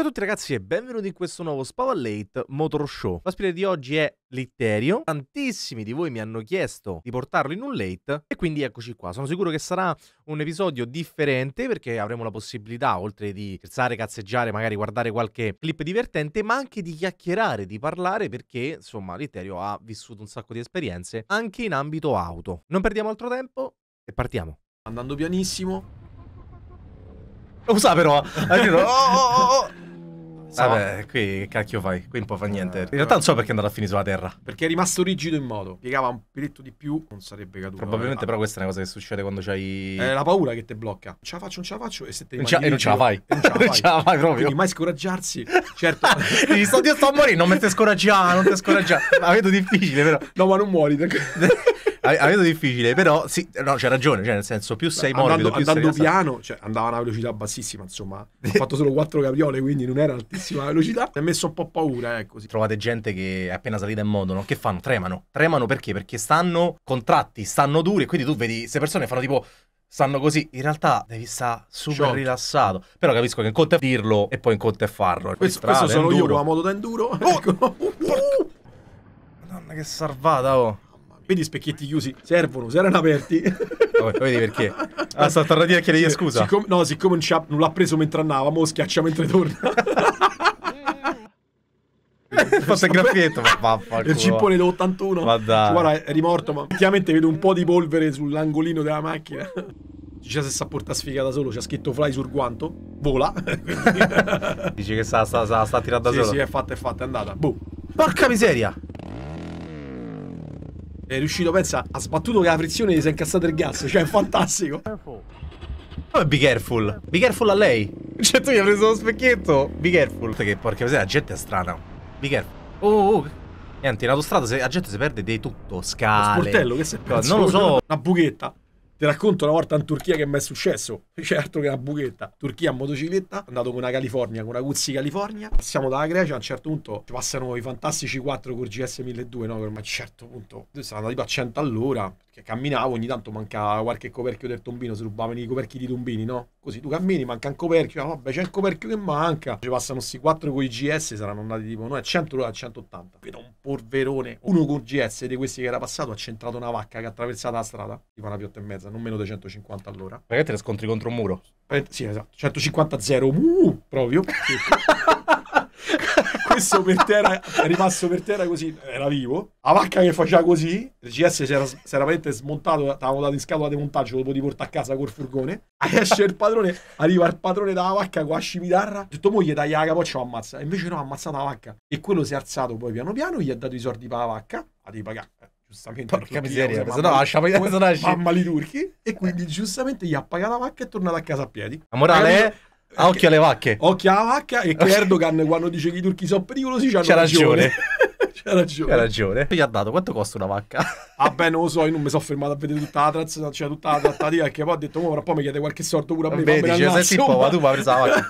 Ciao a tutti ragazzi e benvenuti in questo nuovo Spavalate Motor Show. L'ospite di oggi è Litterio. Tantissimi di voi mi hanno chiesto di portarlo in un late e quindi eccoci qua. Sono sicuro che sarà un episodio differente perché avremo la possibilità, oltre di scherzare, cazzeggiare, magari guardare qualche clip divertente, ma anche di chiacchierare, di parlare perché insomma Litterio ha vissuto un sacco di esperienze anche in ambito auto. Non perdiamo altro tempo e partiamo. Andando pianissimo. Lo però! Eh. Oh, oh, oh, oh. Sa? Vabbè, qui che cacchio fai? Qui un po' fa niente. In realtà non so perché è andato a finire sulla terra. Perché è rimasto rigido in modo. Piegava un peletto di più, non sarebbe caduto. Probabilmente, però, questa è una cosa che succede quando c'hai. È la paura che ti blocca. Non Ce la faccio, non ce la faccio. E se te non, ce, e non ce la fai. Non ce la fai. non ce la fai proprio. Quindi mai scoraggiarsi. Certo. Dio sto, a morire. non mi ti scoraggiare, non ti scoraggiare. La vedo difficile, però. No, ma non muori. Avevo difficile, però sì, no, c'è ragione, cioè nel senso più sei morbido, andando, più andando sei piano, cioè andava a una velocità bassissima, insomma, ha fatto solo quattro capriole, quindi non era altissima la velocità, mi ha messo un po' paura, ecco. Eh, Trovate gente che è appena salita in moto, no? Che fanno? Tremano. Tremano perché? Perché stanno contratti, stanno duri quindi tu vedi queste persone fanno tipo stanno così. In realtà devi stare super Shock. rilassato. Però capisco che in conto è dirlo e poi in conto è farlo. Questo, strade, questo sono enduro. io con la moto da enduro. Oh! Ecco. Madonna, che salvata, oh! Vedi specchietti chiusi, servono, se erano aperti. Oh, vedi perché? Ah, sta a dire a chiedere scusa. Siccome, no, siccome non, non l'ha preso mentre andava, mo schiaccia mentre torna. Forse il graffietto, ma vaffanculo. Il cippone da 81. Ma dai. Guarda, è rimorto, ma effettivamente vedo un po' di polvere sull'angolino della macchina. Dice se sa porta sfiga da solo, c'ha scritto fly sul guanto, vola. Dici che sta, sta, sta, sta tirata da sì, solo? Sì, sì, è fatta, è fatta, è andata. Boh. Porca miseria! È riuscito, pensa, ha sbattuto che la frizione gli si è incassato il gas, cioè è fantastico. Come be careful? Be careful a lei. Cioè tu gli hai preso lo specchietto. Be careful. Perché porca miseria, la gente è strana. Be careful. Oh, oh. oh. Niente, in autostrada la gente si perde di tutto. Scale. Lo sportello, che se pensa? Non lo so. Una buchetta. Ti racconto una volta in Turchia che mi è successo. C'è che una buchetta. Turchia a motocicletta, andato con una California, con una Guzzi California. Passiamo dalla Grecia, a un certo punto ci passano i fantastici 4 con GS 1200, no? Che a un certo punto sono siamo andati a 100 all'ora. Cioè, camminavo, ogni tanto mancava qualche coperchio del tombino, si rubavano i coperchi di tombini, no? Così tu cammini, manca un coperchio, ah, vabbè, c'è il coperchio che manca. Ci passano questi 4 con i GS, saranno andati tipo noi a 100 euro a 180. Vedo un polverone, uno con GS di questi che era passato, ha centrato una vacca che ha attraversato la strada, tipo una piotta e mezza, non meno di 150 all'ora. Perché te le scontri contro un muro? Eh, sì, esatto, 150-0, uh, proprio. questo per terra è rimasto per terra così era vivo la vacca che faceva così il GS si era, si era veramente smontato avevamo dato in scatola di montaggio lo potevi portare a casa col furgone esce il padrone arriva il padrone dalla vacca con la scimitarra detto moglie taglia la capoccia lo ammazza e invece no ha ammazzato la vacca e quello si è alzato poi piano piano gli ha dato i soldi per la vacca ha devi pagare eh, giustamente porca miseria se no lascia mamma li turchi e quindi giustamente gli ha pagato la vacca e è tornato a casa a piedi la morale è a ah, occhio alle vacche. Occhio alla vacca e che Erdogan quando dice che i turchi sono pericolosi c'ha ragione. ragione. C'ha ragione. C'ha ragione. Gli ha dato quanto costa una vacca? ah, beh, non lo so, io non mi sono fermato a vedere tutta la trazza, c'era cioè, tutta la trattativa, perché poi ho detto, ora poi mi chiede qualche sorto pure a me. Vedi, cioè, senti un po', ma tu mi hai preso la vacca.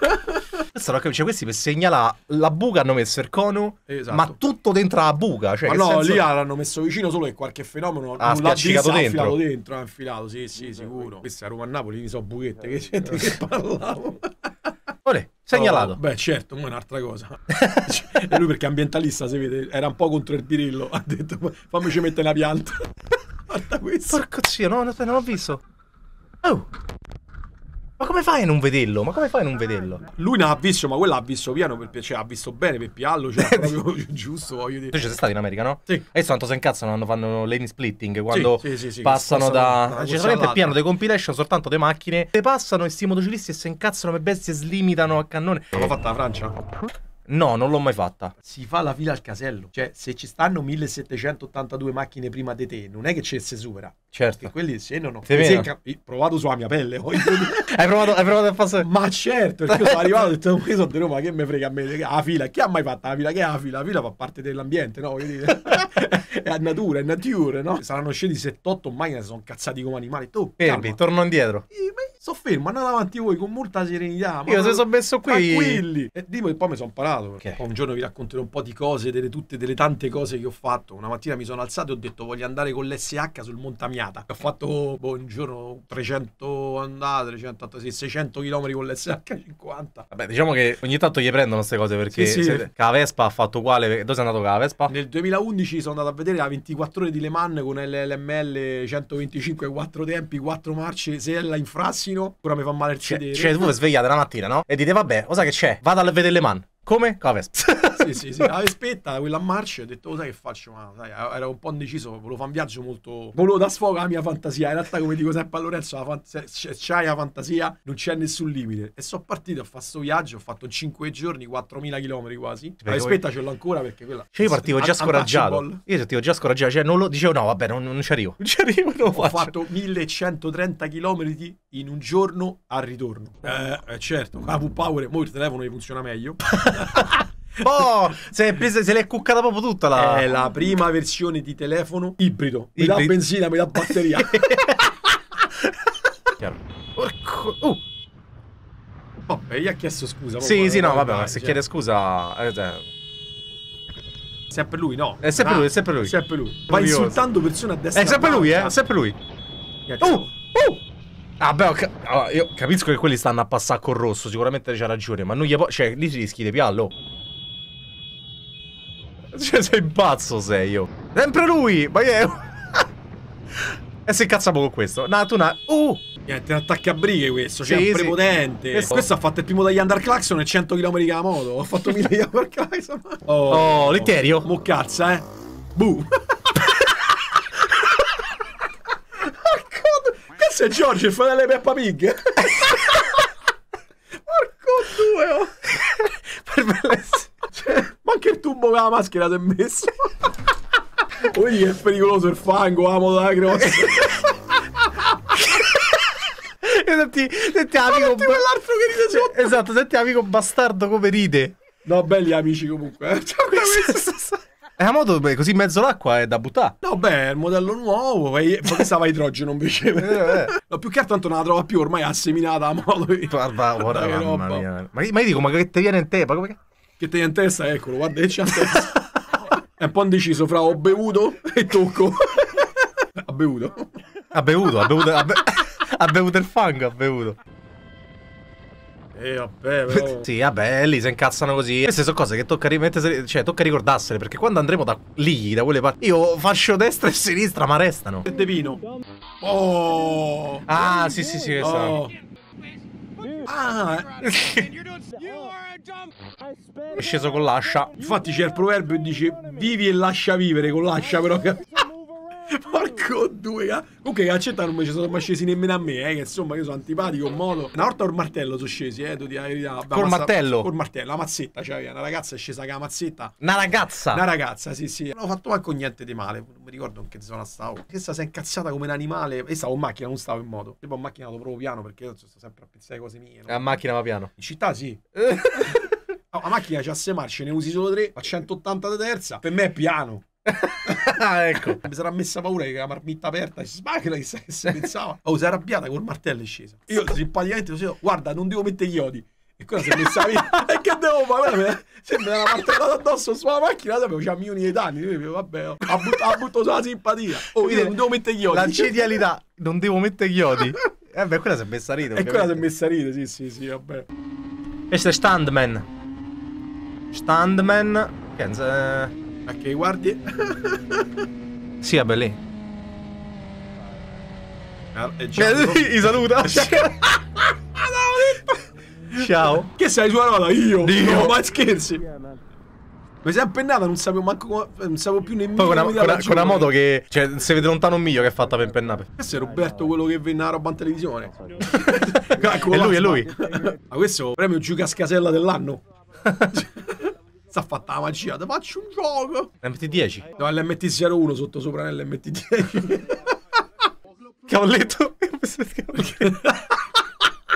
Questo non questi per segnalare la buca hanno messo il cono, esatto. ma tutto dentro la buca. Cioè, ma no, senso... lì l'hanno messo vicino solo che qualche fenomeno ah, non dentro. Ha infilato dentro, ha infilato, sì, sì, sicuro. Questi a Roma a Napoli so buchette, che gente che parlavo. Olè, segnalato. Oh, beh, certo, ma è un'altra cosa. e lui perché ambientalista, si vede, era un po' contro il birillo, ha detto fammici mettere una pianta. Guarda questo. Porco zio, no, non, non ho visto. Oh. Ma come fai a non vederlo? Ma come fai a non vederlo? Lui non ha visto, ma quella ha visto piano perché cioè, ha visto bene per piallo, cioè proprio giusto, voglio dire. Tu ci sei stato in America, no? Sì. E tanto se incazzano quando fanno lane splitting, quando sì, sì, sì, passano, passano da... Generalmente ah, pieno dei compilation soltanto le macchine, le passano e sti motociclisti e se incazzano per bestie e slimitano a cannone. Ma l'ha fatta la Francia? No, non l'ho mai fatta. Si fa la fila al casello. Cioè, se ci stanno 1782 macchine prima di te, non è che ci se supera. Certo. Perché quelli scendono. Sì, esempio, provato sulla mia pelle. hai, provato, hai provato a passare? Ma certo, perché io sono arrivato e ho detto, qui sono di Roma, che me frega a me? La fila, chi ha mai fatto la fila? Che è la fila? La fila fa parte dell'ambiente, no? Voglio dire. è a natura, è nature, no? Saranno scesi 78, mai sono cazzati come animali. Tu, Fermi, torno indietro. Io, sto fermo, andate avanti voi con molta serenità. Io se sono messo qui... Tranquilli. E dico dimmi, poi mi sono parato. Okay. un giorno vi racconterò un po' di cose, delle, tutte, delle tante cose che ho fatto. Una mattina mi sono alzato e ho detto voglio andare con l'SH sul Montamiata. Ho fatto, boh, un giorno 300 andate, 386, 600 km con l'SH50. Vabbè, diciamo che ogni tanto gli prendono queste cose perché sì, sì. Se, Vespa ha fatto quale? Dove sei andato con la Vespa? Nel 2011 sono andato a vedere vedere la 24 ore di Le Mans con l'LML 125 4 tempi, 4 marce, se la infrassino, ora mi fa male il cedere. Cioè, cioè, tu mi svegliate la mattina, no? E dite, vabbè, cosa che c'è? Vado a vedere Le Mans. Come? Caves. sì, sì, sì. aspetta quella a marcia, ho detto, oh, sai che faccio? Ma sai, era un po' indeciso, volevo fare un viaggio molto... Volevo da sfogo la mia fantasia. In realtà, come dico sempre a Lorenzo, fant- se c'hai la fantasia non c'è nessun limite. E sono partito, ho fatto questo viaggio, ho fatto 5 giorni, 4.000 km quasi. Perché aspetta, voi... ce l'ho ancora perché quella... Cioè io partivo già scoraggiato. Io partivo già scoraggiato, cioè non lo... dicevo no, vabbè, non, non ci arrivo. Non ci arrivo, non lo faccio. Ho fatto 1130 km in un giorno al ritorno. Eh, eh certo, ma Power, mo il telefono mi funziona meglio. Oh, se, presa, se l'è cuccata proprio tutta la... È la prima versione di telefono ibrido. Mi ibrido. dà benzina, mi dà batteria. Chiaro. Porco... Uh. Oh, e gli ha chiesto scusa. Sì, sì, no, vabbè, dai, se cioè. chiede scusa... Eh, cioè. Sempre lui, no. È sempre ah, lui, è ah, sempre lui. Sempre lui. Va Curioso. insultando persone a destra. È sempre lui, eh. È sempre lui. Oh! Oh! Ah ca io capisco che quelli stanno a passare col rosso, sicuramente c'ha ragione, ma non gli... può. Cioè, lì si rischi di piallo. Cioè, sei pazzo, sei io. Sempre lui! Ma è... e eh, si incazziamo con questo. Natuna... Uh! Niente, attacca a brighe questo, cioè sì, prepotente. Sì. Questo... ha fatto il primo dagli Under Claxon e 100 km che moto. Ho fatto 1000 gli Under Oh, oh Literio. cazza, eh. Buh. Cazzo è Giorgio, il fratello di Peppa Pig. po' con la maschera si è messo. Vedi che è pericoloso il fango, la moda croce. senti, senti amico. Senti quell'altro che ride sotto. Esatto, senti amico bastardo come ride. No, belli amici comunque. Eh. Cioè, questo... È una moto così mezzo l'acqua è da buttare. No, beh, è il modello nuovo. Pensava idrogeno invece. Eh, eh, no, più che altro tanto non la trova più, ormai ha seminata la moto. Guarda, guarda, mamma roba. mia. Ma, ma io dico, ma che te viene in te? Ma come che... Che te in testa, eccolo, guarda che c'è in testa. È un po' indeciso fra ho bevuto e tocco. ha bevuto. Ha bevuto, ha bevuto, ha, be ha bevuto il fango, ha bevuto. Eh, vabbè, però... sì, vabbè, lì si incazzano così. Queste sono cose che tocca, rimettere, cioè, tocca ricordarsene. perché quando andremo da lì, da quelle parti, io faccio destra e sinistra, ma restano. De devino. Oh! Ah, sì, sì, sì, questa. Oh. Ah! È sceso con l'ascia. Infatti c'è il proverbio che dice vivi e lascia vivere con l'ascia però. Porco due, ca... Ah. Comunque accetta non mi ci sono mai scesi nemmeno a me, eh, che insomma io sono antipatico, modo. Una volta col martello sono scesi, eh, tu ti hai Col massa... martello? Col martello, la mazzetta, cioè una ragazza è scesa con la mazzetta. Una ragazza? Una ragazza, sì, sì. Non ho fatto manco niente di male, non mi ricordo in che zona stavo. Questa si è incazzata come un animale, e stavo in macchina, non stavo in moto. Poi ho macchinato proprio piano perché io sto sempre a pensare cose mie. No? A macchina va piano? In città sì. La macchina c'ha 6 marce, ne usi solo 3, a 180 da terza. Per me è piano. ah, ecco, mi sarà messa paura che la marmitta aperta si sbaglia, chissà che si pensava. Oh, si è arrabbiata col martello è scesa. Io simpaticamente così, guarda, non devo mettere gli odi. E quella si è messa via. e che devo fare? Sembra una martellata addosso sulla macchina, avevo già milioni di danni. vabbè, ha buttato, butto, butto sulla simpatia. Oh, io non devo mettere gli odi. La genialità, non devo mettere gli odi. Eh beh, quella si è messa a ridere. E quella si è messa a ridere, sì, sì, sì, vabbè. Questo è Standman. Standman. Che è... Eh, Ok, guardie. sì, vabbè, lì. Ah, e ciao. Eh, saluta. ciao. Che sei roba? Io. Dio. ma scherzi. Mi sei è appennata, non sapevo manco non sapevo più nemmeno. Poi con una, con, con una, moto che. Cioè, se vede lontano un miglio che è fatta per impennare. Questo è Roberto quello che venne a roba in televisione. ecco, è lui, è lui. Ma questo premio giù cascasella dell'anno. Sta fatta la magia, te faccio un gioco. MT10. No, l'MT01 sotto sopra nell'MT10. Cavalletto.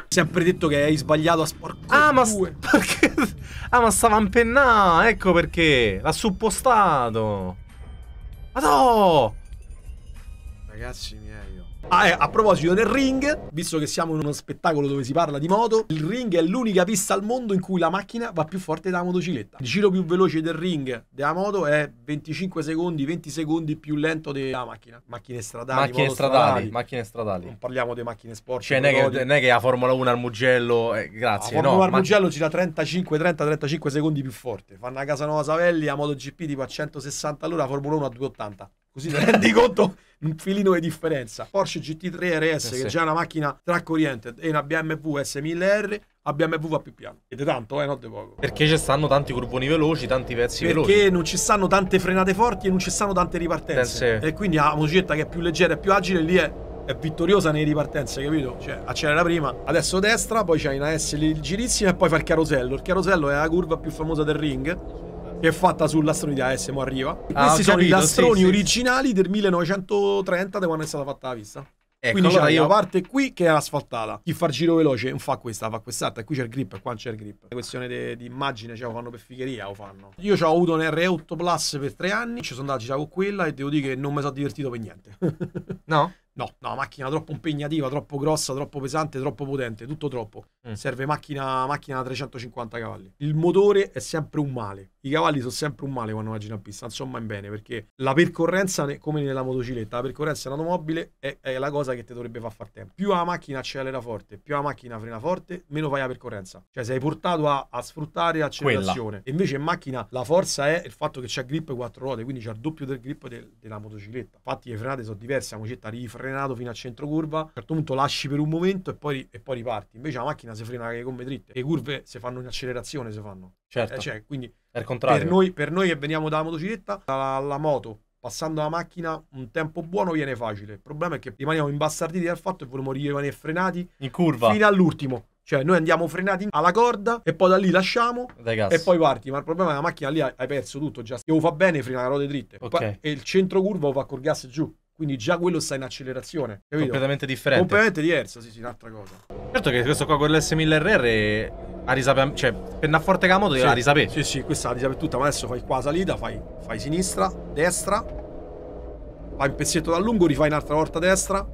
sempre detto che hai sbagliato a sporco. Ah, ma perché? Ah, ma stava impennando, ecco perché. L'ha suppostato. Ma no! Ragazzi, mi Ah, eh, a proposito del ring, visto che siamo in uno spettacolo dove si parla di moto, il ring è l'unica pista al mondo in cui la macchina va più forte della motocicletta. Il giro più veloce del ring della moto è 25 secondi, 20 secondi più lento della macchina. Macchine stradali, macchine stradali, macchine stradali. Non parliamo di macchine sport. Cioè, non è, che, la Formula 1 al Mugello, eh, grazie. La Formula no, 1 al Mugello ci 35, 30, 35 secondi più forte. Fanno a Casanova Savelli, a MotoGP tipo a 160 all'ora, la Formula 1 a 280. Così ti rendi conto un filino di differenza. Porsche GT3 RS, eh sì. è già una macchina track oriented, e una BMW S1000R, a BMW va più piano. Ed è tanto, eh, non di poco. Perché ci stanno tanti curvoni veloci, tanti pezzi Perché veloci. Perché non ci stanno tante frenate forti e non ci stanno tante ripartenze. Eh, sì. E quindi la motocicletta che è più leggera e più agile, lì è è vittoriosa nelle ripartenze, capito? Cioè, accelera prima, adesso destra, poi c'hai una S girissima e poi fa il carosello. Il carosello è la curva più famosa del ring è fatta sul lastrone di AS, mo arriva. Ah, Questi sono capito, i lastroni sì, originali sì. del 1930 da quando è stata fatta la pista. Ecco, Quindi allora c'è io... la parte qui che è asfaltata. Chi fa il giro veloce non fa questa, fa quest'altra. E qui c'è il grip, e qua c'è il grip. La questione di immagine, cioè, lo fanno per figheria, o fanno. Io ho avuto un R8 Plus per tre anni, ci sono andato a con quella e devo dire che non mi sono divertito per niente. no? No, no, macchina troppo impegnativa, troppo grossa, troppo pesante, troppo potente, tutto troppo. Mm. Serve macchina, macchina da 350 cavalli. Il motore è sempre un male. I cavalli sono sempre un male quando vagina a pista. Insomma, in bene perché la percorrenza, come nella motocicletta, la percorrenza in automobile è, è la cosa che ti dovrebbe far fare tempo. Più la macchina accelera forte, più la macchina frena forte, meno fai la percorrenza. Cioè, sei portato a, a sfruttare l'accelerazione. invece in macchina la forza è il fatto che c'è grip quattro ruote, quindi c'è il doppio del grip de, della motocicletta. Infatti, le frenate sono diverse. La mocetta rifrenato fino a centro curva. A un certo punto lasci per un momento e poi, e poi riparti. Invece la macchina si frena le gomme dritte. Le curve si fanno in accelerazione, si fanno. Certo. Eh, cioè, quindi per, noi, per, noi, che veniamo dalla motocicletta, alla, alla moto, passando la macchina un tempo buono viene facile. Il problema è che rimaniamo imbastarditi dal fatto che vorremmo rimanere frenati in curva fino all'ultimo. Cioè, noi andiamo frenati alla corda e poi da lì lasciamo e poi parti. Ma il problema è che la macchina lì hai perso tutto. Già, se lo fa bene, frena le ruote dritte okay. e il centro curva lo fa col gas giù. Quindi già quello sta in accelerazione. Capito? Completamente differente. Completamente diversa, sì, sì, un'altra cosa. Certo che questo qua con l'S1000RR ha risape... Cioè, penna forte Camoto sì, la risapè. Sì, sì, questa la risapè tutta, ma adesso fai qua salita, fai, fai sinistra, destra, fai un pezzetto da lungo, rifai un'altra volta destra,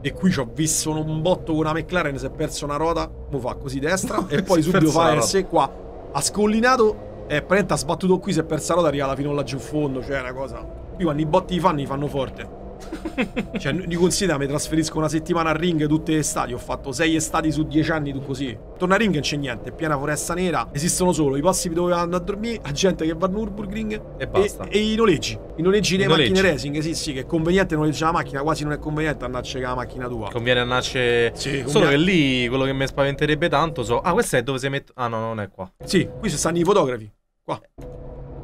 e qui ci ho visto un botto con una McLaren, si è perso una ruota, mo fa così destra, e poi subito fa S qua, ha scollinato, e praticamente ha sbattuto qui, si è persa la ruota, arriva alla fino là giù in fondo, cioè una cosa... Qui quando i botti li fanno, li fanno forte. cioè, di considera, mi trasferisco una settimana a Ring tutte le estati. Ho fatto sei estati su dieci anni, tu così. Torna a Ring e c'è niente, è piena foresta nera. Esistono solo i posti dove vanno a dormire, la gente che va a Nürburgring e, basta. e, e i noleggi. I noleggi delle macchine racing, sì, sì, che è conveniente noleggiare la macchina, quasi non è conveniente andarci con la macchina tua. Conviene andarci. Sì, Solo che lì quello che mi spaventerebbe tanto so. Ah, questa è dove si mette. Ah, no, non è qua. Sì, qui ci stanno i fotografi. Qua.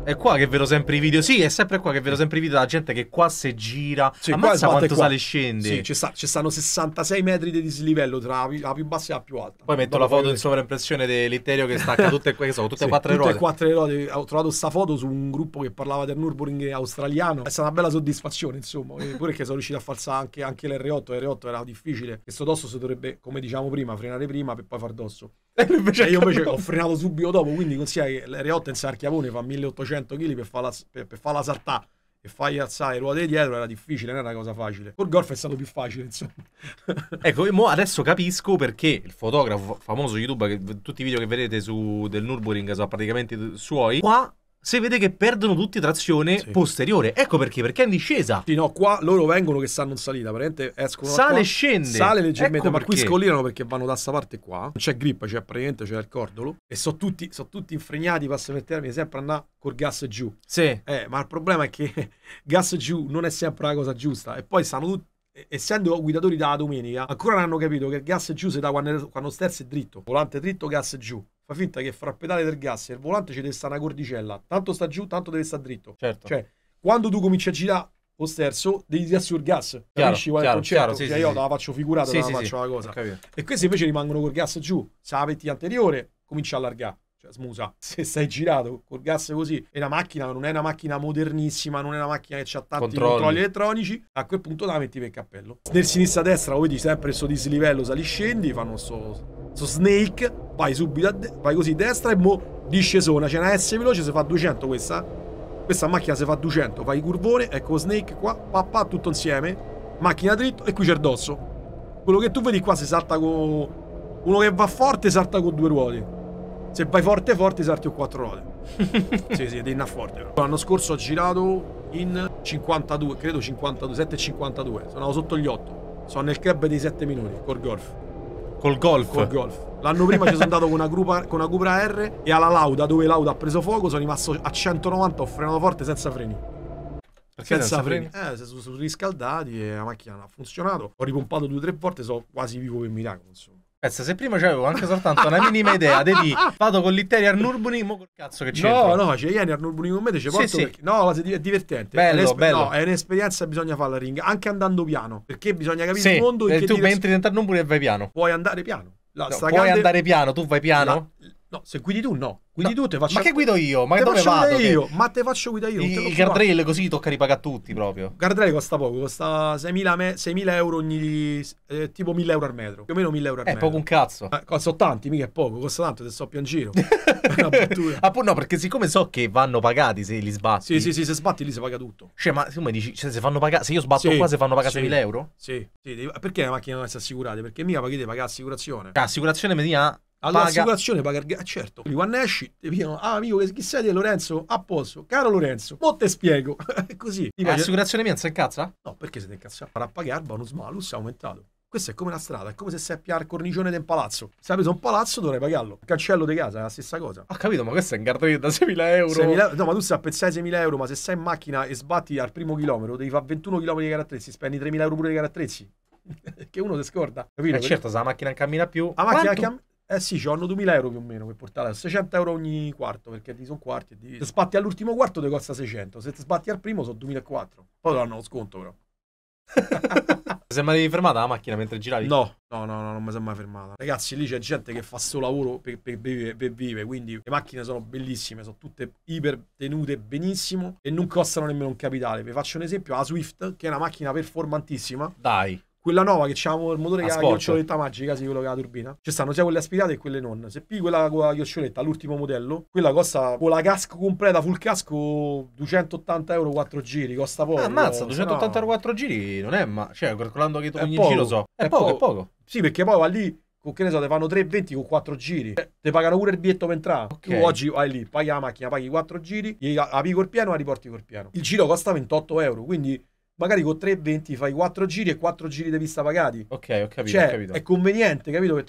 È qua che vedo sempre i video. Sì, è sempre qua che vedo sempre i video della gente che qua se gira. Sì, Ammazza quanto qua. sale e scende. Sì, ci, sta, ci, stanno 66 metri di dislivello tra la più bassa e la più alta. Poi metto Dopo la foto in sovraimpressione dell'Iterio che stacca tutte, que- sono tutte e sì, quattro le ruote. Tutte quattro le ruote. Ho trovato questa foto su un gruppo che parlava del Nürburgring australiano. È stata una bella soddisfazione, insomma. Eh, pure che sono riuscito a falsare anche, anche l'R8. L'R8 era difficile. Questo dosso si dovrebbe, come diciamo prima, frenare prima per poi far dosso. invece io invece ho frenato subito dopo, quindi considera che l'R8 in Sarchiavone fa 1800 kg per farla, per, per farla saltare e fai alzare le ruote dietro era difficile, non era una cosa facile. Col golf è stato più facile, insomma. ecco, adesso capisco perché il fotografo famoso YouTube, che, tutti i video che vedete su, del Nurburing sono praticamente suoi, qua si vede che perdono tutti trazione sì. posteriore. Ecco perché, perché è in discesa. Sì, no, qua loro vengono che stanno in salita, praticamente escono Sale e scende. Sale leggermente, ecco ma qui scollinano perché vanno da sta parte qua. Non c'è grip, c'è praticamente c'è il cordolo e sono tutti, so tutti infregnati, passano il termine, sempre andando col gas giù. Sì. Eh, ma il problema è che gas giù non è sempre la cosa giusta e poi stanno tutti essendo guidatori dalla domenica, ancora non hanno capito che il gas giù se da quando, quando sterzo è dritto. Volante dritto, gas giù. Fa finta che fra il pedale del gas e il volante ci deve stare una cordicella. Tanto sta giù, tanto deve stare dritto. Certo. Cioè, quando tu cominci a girare lo sterzo, devi tirare sul gas. Chiaro, Capisci qual è il concetto? sì, cioè, sì, io sì. la faccio figurata, sì, la sì, faccio la cosa. E questi invece rimangono col gas giù. Se la petti anteriore, comincia a allargare cioè smusa, se stai girato col gas così e la macchina non è una macchina modernissima, non è una macchina che ha tanti controlli. controlli. elettronici, a quel punto la metti per il cappello. Nel sinistra-destra lo vedi sempre sto dislivello, sali scendi, fanno sto, sto snake, vai subito, de- vai così destra e mo discesona, c'è una S veloce, si fa 200 questa, questa macchina si fa 200, fai curvone, ecco snake qua, papà tutto insieme, macchina dritto e qui c'è il dosso. Quello che tu vedi qua si salta con... Uno che va forte salta con due ruote. Se vai forte forte salti un quattro ruote. sì, sì, devi forte. L'anno scorso ho girato in 52, credo 52, 7,52. Sono andato sotto gli 8. Sono nel club dei 7 minuti, col golf. Col golf? Col golf. L'anno prima ci sono andato con una, gruppa, con una Cupra R e alla Lauda, dove Lauda ha preso fuoco, sono rimasto a 190, ho frenato forte senza freni. Perché senza, freni? Eh, si sono riscaldati e la macchina non ha funzionato. Ho ripompato due o tre volte, sono quasi vivo per miracolo, insomma. Pensa, se prima c'avevo anche soltanto una minima idea di vado con l'Itteria Arnurbuni, mo col cazzo che c'è. No, no, c'è cioè, ieri Arnurbuni con me, te ci porto sì, perché... sì. No, è divertente. Bello, è bello. No, è un'esperienza, bisogna fare la ring, anche andando piano, perché bisogna capire sì, il mondo in eh, che tu entri dentro Arnurbuni e vai piano. Puoi andare piano. La, no, puoi andare piano, tu vai piano? La No, se guidi tu no. Guidi no. tu te faccio Ma che guido io? Ma te dove vado? Io. Che... Ma te faccio guidare io. Il, il guardrail così tocca ripagare tutti proprio. Il Guardrail costa poco, costa 6.000, me... 6.000 euro ogni... Eh, tipo 1.000 euro al metro. Più o meno 1.000 euro al eh, metro. È poco un cazzo. Eh, costa tanti, mica è poco. Costa tanto se sto più in giro. Una Appunto ah, no, perché siccome so che vanno pagati se li sbatti. Sì, sì, sì, se sbatti lì si paga tutto. Cioè, ma come dici, cioè, se, fanno paga... se io sbatto sì, qua se fanno pagare sì, 6.000 euro? Sì. sì. Perché la macchina non è assicurata? Perché mica paghi pagate pagare assicurazione. L'assicurazione cioè, mi All'assicurazione paga, paga il gas, eh, certo. Quando esci, ti pigliano, ah amico, chi sei te Lorenzo? A posto. Caro Lorenzo, mo te spiego. È così. Eh, l'assicurazione mia non si incazza? No, perché si ne incazza? Farà pagare il bonus malus aumentato. Questa è come la strada, è come se sei a il cornicione del palazzo. Se hai preso un palazzo dovrai pagarlo. Il cancello di casa è la stessa cosa. Ho capito, ma questo è un cartellino da 6.000 euro. 6.000, no, ma tu stai a pensare 6.000 euro, ma se sei in macchina e sbatti al primo chilometro, devi fare 21 km di carattrezzi, spendi 3.000 euro pure di carattrezzi che uno si scorda. Capito? Eh certo, se la macchina non cammina più. La macchina cam- eh sì, ci hanno 2000 euro più o meno per portare 600 euro ogni quarto perché ti sono quarti e Se sbatti all'ultimo quarto ti costa 600, se ti sbatti al primo sono 2004. Poi te l'hanno lo sconto però. Se mai fermata la macchina mentre giravi? No, no, no, no non mi sono mai fermata. Ragazzi, lì c'è gente che fa solo lavoro per, per, per, vive, quindi le macchine sono bellissime, sono tutte iper tenute benissimo e non costano nemmeno un capitale. Vi faccio un esempio, la Swift, che è una macchina performantissima. Dai quella nuova che c'ha il motore che ha la chioccioletta magica, sì, quello che ha la turbina. Ci stanno sia quelle aspirate e quelle non. Se P quella con la chioccioletta, l'ultimo modello, quella costa con la casco completa, full casco 280 euro 4 giri, costa poco. Ah, ammazza, 280 no. euro 4 giri non è ma cioè calcolando che tu ogni poco. giro so. È, è poco, poco, è poco. Sì, perché poi va lì con che ne so, te fanno 3,20 con 4 giri. Eh, Ti pagano pure il bietto per entrare. Okay. Tu oggi vai lì, paghi la macchina, paghi 4 giri, gli api col piano e la riporti col piano. Il giro costa 28 euro, quindi magari con 3,20 fai 4 giri e 4 giri di pista pagati. Ok, ho capito. Cioè, ho capito. è conveniente, capito? Che,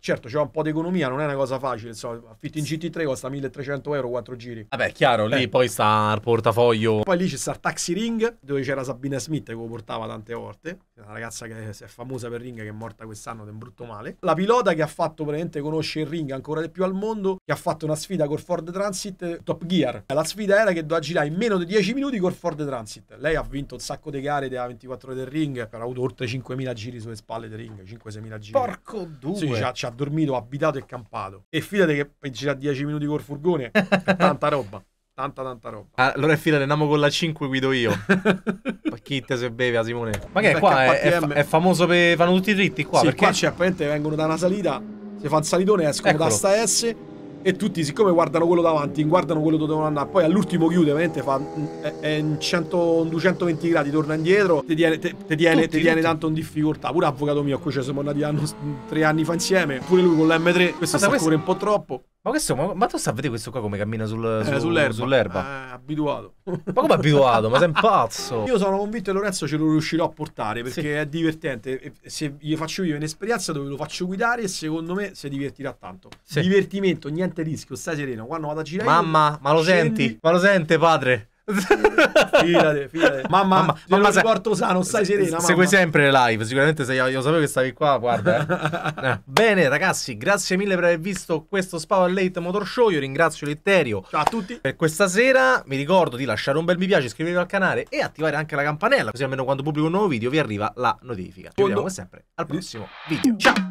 certo, c'è un po' di economia, non è una cosa facile. So, affitto in GT3 costa 1300 euro 4 giri. Vabbè, chiaro, lì eh. poi sta il portafoglio. Poi lì c'è sta il taxi ring, dove c'era Sabina Smith che lo portava tante volte. Una ragazza che è famosa per ring, che è morta quest'anno, è un brutto male. La pilota che ha fatto, veramente conosce il ring ancora di più al mondo, che ha fatto una sfida col Ford Transit eh, Top Gear. La sfida era che doveva girare in meno di 10 minuti col Ford Transit. Lei ha vinto un sacco sacco di gare della 24 ore del ring, però ha avuto oltre 5.000 giri sulle spalle del ring, 5-6.000 giri. Porco due! Sì, ci ha, dormito, abitato e campato. E fidate che per girare 10 minuti col furgone è tanta roba. Tanta, tanta roba. Ah, allora, fila, ne andiamo con la 5, guido io. Pacchitta se beve, a Simone. Ma che è qua è, è, è, famoso per. fanno tutti dritti qua. Sì, perché qua c'è, apparentemente vengono da una salita. Se fa il salitone escono Eccolo. da sta S e tutti siccome guardano quello davanti, guardano quello dove devono andare, poi all'ultimo chiude, veramente fa in 100, 220 gradi, torna indietro, ti tiene, te, te tiene, tutti, te tiene tanto in difficoltà. Pure avvocato mio, a cui ci siamo andati anno, tre anni fa insieme, pure lui con l'M3, questo Guarda, sta questo... un po' troppo. Ma, questo, ma, ma tu stai a vedere questo qua come cammina sul, eh, su, eh, sull'erba? sull'erba. Eh, abituato. Ma come abituato? ma sei un pazzo. Io sono convinto che Lorenzo ce lo riuscirò a portare perché sì. è divertente. Se gli faccio io un'esperienza dove lo faccio guidare, secondo me si divertirà tanto. Sì. Divertimento, niente rischio, stai sereno. Quando vado a girare. Mamma, io, ma lo scendi... senti? Ma lo sente, padre? fidate, fidate. Mamma, mamma, mamma se... Porto Sano, stai serena. Mamma. segui sempre le live. Sicuramente se io, io sapevo che stavi qua. Guarda, eh. eh. bene, ragazzi, grazie mille per aver visto questo Spawn Late Motor Show. Io ringrazio Letterio. Ciao a tutti. Per questa sera vi ricordo di lasciare un bel mi piace, iscrivervi al canale e attivare anche la campanella. Così almeno quando pubblico un nuovo video vi arriva la notifica. Ci vediamo come sempre al prossimo video. Ciao.